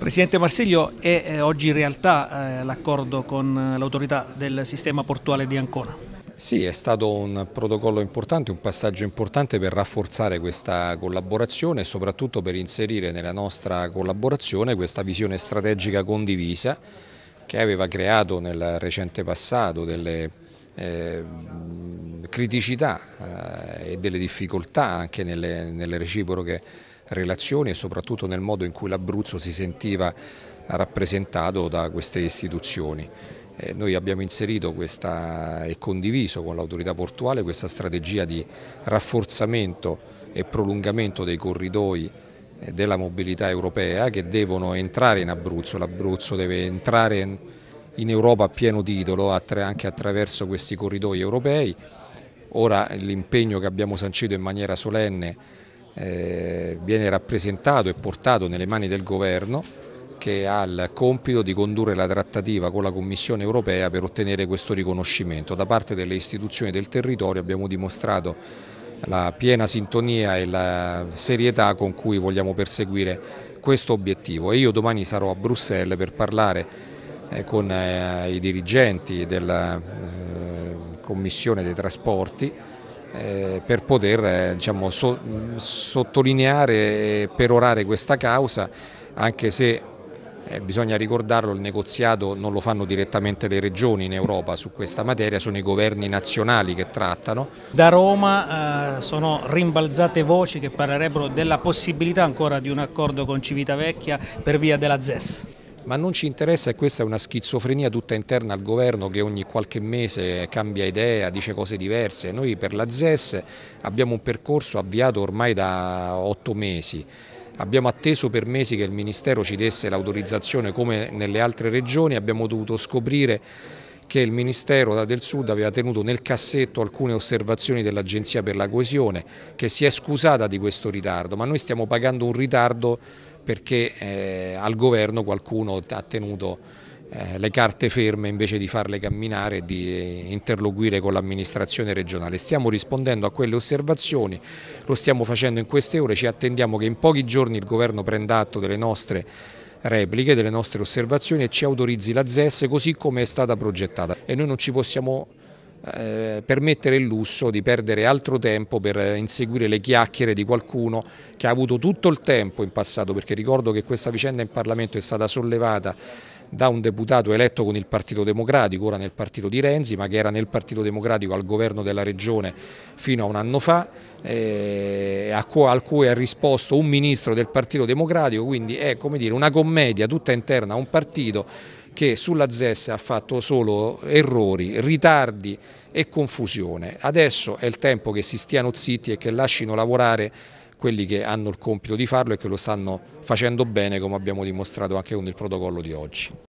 Presidente Marsiglio, è eh, oggi in realtà eh, l'accordo con eh, l'autorità del sistema portuale di Ancona? Sì, è stato un protocollo importante, un passaggio importante per rafforzare questa collaborazione e soprattutto per inserire nella nostra collaborazione questa visione strategica condivisa che aveva creato nel recente passato delle eh, criticità eh, e delle difficoltà anche nelle, nelle reciproche relazioni e soprattutto nel modo in cui l'Abruzzo si sentiva rappresentato da queste istituzioni. Eh, noi abbiamo inserito questa, e condiviso con l'autorità portuale questa strategia di rafforzamento e prolungamento dei corridoi eh, della mobilità europea che devono entrare in Abruzzo, l'Abruzzo deve entrare in Europa a pieno titolo anche attraverso questi corridoi europei, ora l'impegno che abbiamo sancito in maniera solenne eh, viene rappresentato e portato nelle mani del governo che ha il compito di condurre la trattativa con la Commissione europea per ottenere questo riconoscimento. Da parte delle istituzioni del territorio abbiamo dimostrato la piena sintonia e la serietà con cui vogliamo perseguire questo obiettivo e io domani sarò a Bruxelles per parlare eh, con eh, i dirigenti della Commissione dei trasporti eh, per poter eh, diciamo, so, sottolineare e perorare questa causa, anche se eh, bisogna ricordarlo, il negoziato non lo fanno direttamente le regioni in Europa su questa materia, sono i governi nazionali che trattano. Da Roma eh, sono rimbalzate voci che parlerebbero della possibilità ancora di un accordo con Civitavecchia per via della ZES ma non ci interessa e questa è una schizofrenia tutta interna al governo che ogni qualche mese cambia idea, dice cose diverse. Noi per la ZES abbiamo un percorso avviato ormai da otto mesi. Abbiamo atteso per mesi che il Ministero ci desse l'autorizzazione come nelle altre regioni, abbiamo dovuto scoprire che il Ministero del Sud aveva tenuto nel cassetto alcune osservazioni dell'Agenzia per la coesione che si è scusata di questo ritardo, ma noi stiamo pagando un ritardo perché eh, al governo qualcuno ha tenuto eh, le carte ferme invece di farle camminare e di eh, interloquire con l'amministrazione regionale. Stiamo rispondendo a quelle osservazioni, lo stiamo facendo in queste ore, ci attendiamo che in pochi giorni il governo prenda atto delle nostre repliche, delle nostre osservazioni e ci autorizzi la ZES così come è stata progettata e noi non ci possiamo eh, permettere il lusso di perdere altro tempo per eh, inseguire le chiacchiere di qualcuno che ha avuto tutto il tempo in passato, perché ricordo che questa vicenda in Parlamento è stata sollevata da un deputato eletto con il Partito Democratico, ora nel Partito di Renzi, ma che era nel Partito Democratico al governo della Regione fino a un anno fa, eh, al cui ha risposto un ministro del Partito Democratico, quindi è come dire, una commedia tutta interna a un partito che sulla ZES ha fatto solo errori, ritardi e confusione. Adesso è il tempo che si stiano zitti e che lasciano lavorare quelli che hanno il compito di farlo e che lo stanno facendo bene come abbiamo dimostrato anche con il protocollo di oggi.